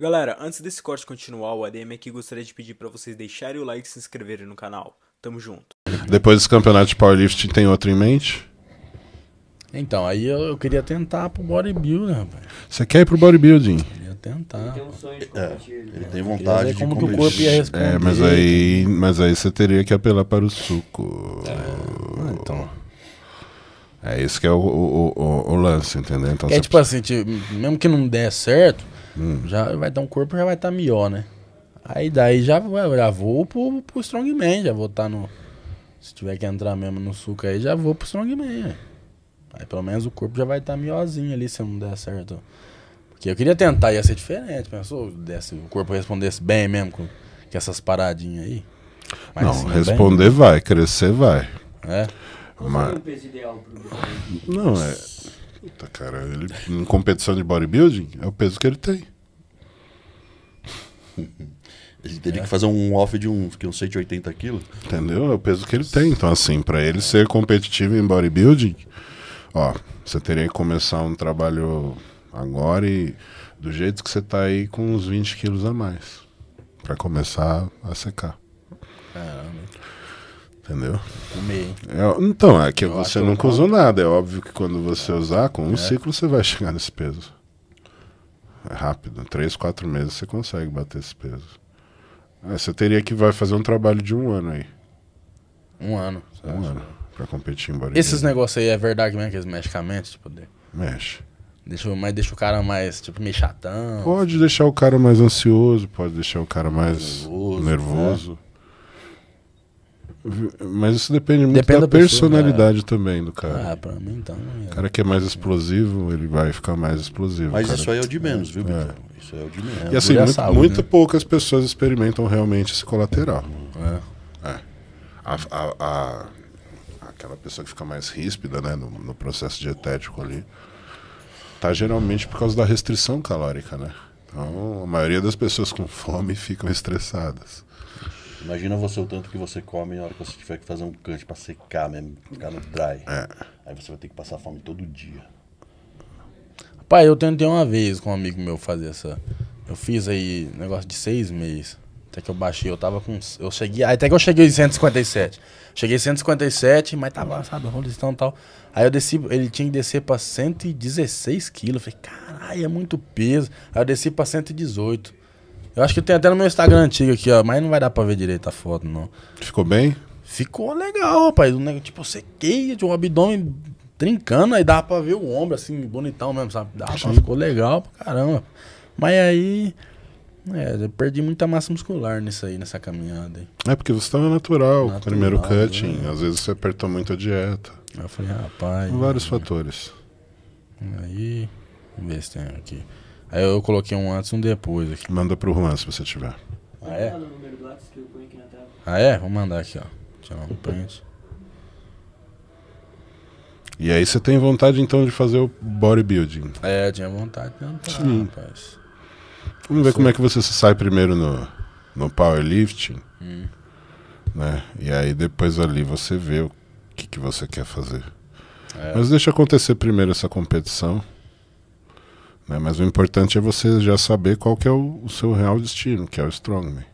Galera, antes desse corte continuar, o ADM aqui gostaria de pedir para vocês deixarem o like e se inscreverem no canal. Tamo junto. Depois desse campeonato de powerlifting, tem outro em mente? Então, aí eu, eu queria tentar pro bodybuilding, rapaz. Você quer ir pro bodybuilding? Queria tentar. Ele tem um sonho de é, competir. É, ele, né? tem vontade de como competir. Que o corpo ia é, responder. É, mas aí, mas aí você teria que apelar para o suco. É. Ah, então... É isso que é o, o, o, o lance, entendeu? Então, é tipo assim, tipo, mesmo que não der certo... Hum. Já vai dar um corpo, já vai estar tá melhor, né? Aí daí já, já vou pro, pro Strongman, já vou estar tá no. Se tiver que entrar mesmo no suco aí, já vou pro Strongman, Aí pelo menos o corpo já vai estar tá melhorzinho ali se não der certo. Porque eu queria tentar, ia ser diferente, pensou? Desse, o corpo respondesse bem mesmo com, com essas paradinhas aí. Mas, não, assim, responder bem, vai, crescer vai. É. Mas... peso ideal pro Não, é. Puta, cara, ele, em competição de bodybuilding, é o peso que ele tem. Ele teria é. que fazer um off de um, que uns 180 quilos. Entendeu? É o peso que ele tem. Então, assim, para ele ser competitivo em bodybuilding, ó, você teria que começar um trabalho agora e do jeito que você tá aí com uns 20 quilos a mais. para começar a secar. Caramba. Entendeu? Comer. É, então, é que eu você nunca usou nada. É óbvio que quando você usar, com um é. ciclo você vai chegar nesse peso. É rápido. Três, quatro meses você consegue bater esse peso. É, você teria que vai fazer um trabalho de um ano aí. Um ano. Um ano. Pra competir em bodybuilding. Esses negócios aí é verdade mesmo, aqueles medicamentos? Tipo, de... Mexe. Deixa, mas deixa o cara mais, tipo, meio chatão. Pode deixar o cara mais ansioso, pode deixar o cara mais nervoso. nervoso. Né? Mas isso depende muito depende da, da né? personalidade pessoa, também do cara. Ah, pra mim então. É. O cara que é mais explosivo, ele vai ficar mais explosivo. Mas cara. isso aí é o de menos, viu, Bicho? É. Isso aí é o de menos. E assim, muito, saúde, muito né? poucas pessoas experimentam realmente esse colateral. É. é. A, a, a, aquela pessoa que fica mais ríspida, né, no, no processo dietético ali, tá geralmente por causa da restrição calórica, né? Então, a maioria das pessoas com fome ficam estressadas. Imagina você o tanto que você come na hora que você tiver que fazer um cut pra secar mesmo, ficar no dry. É. Aí você vai ter que passar fome todo dia. Pai, eu tentei uma vez com um amigo meu fazer essa. Eu fiz aí negócio de seis meses. Até que eu baixei, eu tava com. Eu cheguei. Até que eu cheguei em 157. Cheguei em 157, mas tava, sabe, rolistão e tal. Aí eu desci, ele tinha que descer pra 116 quilos. falei, caralho, é muito peso. Aí eu desci pra 118. Eu acho que tem até no meu Instagram antigo aqui, ó. Mas não vai dar pra ver direito a foto, não. Ficou bem? Ficou legal, rapaz. Tipo, eu queia de um abdômen trincando, aí dava pra ver o ombro, assim, bonitão mesmo, sabe? pra, ficou legal pra caramba. Mas aí. É, eu perdi muita massa muscular nisso aí, nessa caminhada aí. É porque você tava é natural, natural primeiro né? cutting. É. Às vezes você apertou muito a dieta. Aí eu falei, rapaz. Vários fatores. Aí. Vamos ver se tem aqui. Aí eu coloquei um antes e um depois aqui. Manda pro Juan se você tiver. Ah, é? Ah, é? Vou mandar aqui, ó. Tirar um print. E aí você tem vontade então de fazer o bodybuilding? É, tinha vontade de tentar, Sim. rapaz. Vamos ver Sim. como é que você se sai primeiro no, no powerlifting. Hum. Né? E aí depois ali você vê o que, que você quer fazer. É. Mas deixa acontecer primeiro essa competição. Né? Mas o importante é você já saber qual que é o, o seu real destino, que é o Strongman.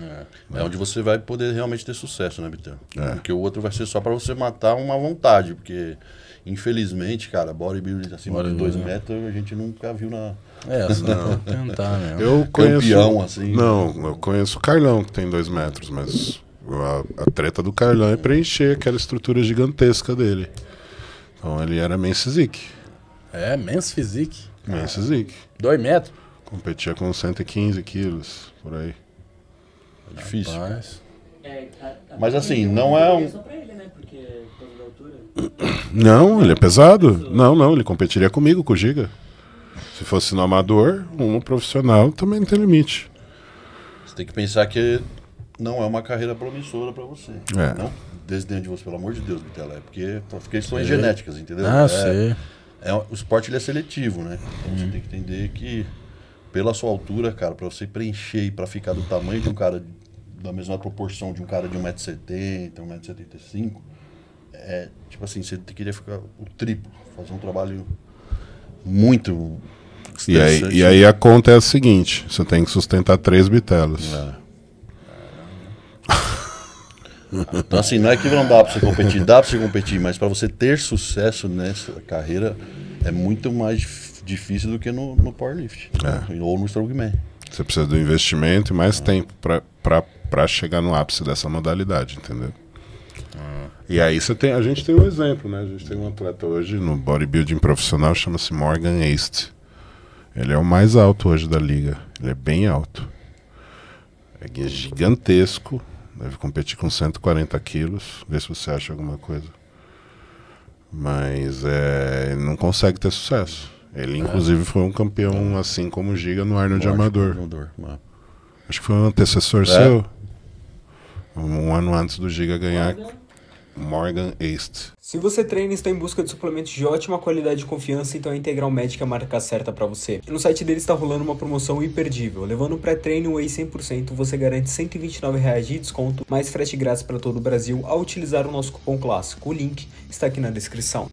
É. é onde você vai poder realmente ter sucesso, né, Bitão? É. Porque o outro vai ser só para você matar uma vontade, porque infelizmente, cara, bodybuilding acima bora de dois né? metros a gente nunca viu na. É, não. tentar, né? Eu conheço. Campeão, assim. Não, eu conheço o Carlão, que tem dois metros, mas a, a, treta do Carlão é preencher aquela estrutura gigantesca dele. Então ele era Men's Physique. É, Men's Physique. Imenso zique. Dois metros? Competia com 115 quilos, por aí. É difícil. Rapaz. É, tá, tá mas assim, não é, é um. Né? Não, ele é pesado. Não, não, ele competiria comigo, com o Giga. Se fosse no amador, um profissional também não tem limite. Você tem que pensar que não é uma carreira promissora para você. É. Não desdenho de você, pelo amor de Deus, Bitela. É porque por questões genéticas, entendeu? Ah, é, sei. É, o esporte ele é seletivo, né? Então uhum. você tem que entender que, pela sua altura, cara, para você preencher e para ficar do tamanho de um cara, da mesma proporção de um cara de 1,70m, 1,75m, é, tipo assim, você que ficar o triplo, fazer um trabalho muito. E aí, e aí a conta é a seguinte: você tem que sustentar três bitelas. É. Então, assim, não é que não dá para você competir, dá para você competir, mas para você ter sucesso nessa carreira é muito mais difícil do que no, no powerlift é. ou no strongman. Você precisa do investimento e mais tempo para chegar no ápice dessa modalidade, entendeu? Ah. E aí você tem, a gente tem um exemplo, né? A gente tem um atleta hoje no bodybuilding profissional, chama-se Morgan East. Ele é o mais alto hoje da liga. Ele é bem alto. É gigantesco, Deve competir com 140 quilos. Vê se você acha alguma coisa. Mas é, não consegue ter sucesso. Ele, é. inclusive, foi um campeão, é. assim como o Giga, no Arnold de Amador. Amador. Né? Acho que foi um antecessor é. seu. Um ano antes do Giga ganhar. Morgan East. Se você treina e está em busca de suplementos de ótima qualidade e confiança, então a Integral Médica é a marca certa para você. no site deles está rolando uma promoção imperdível. Levando o pré-treino Whey 100%, você garante R$ 129,00 de desconto, mais frete grátis para todo o Brasil ao utilizar o nosso cupom clássico. O link está aqui na descrição.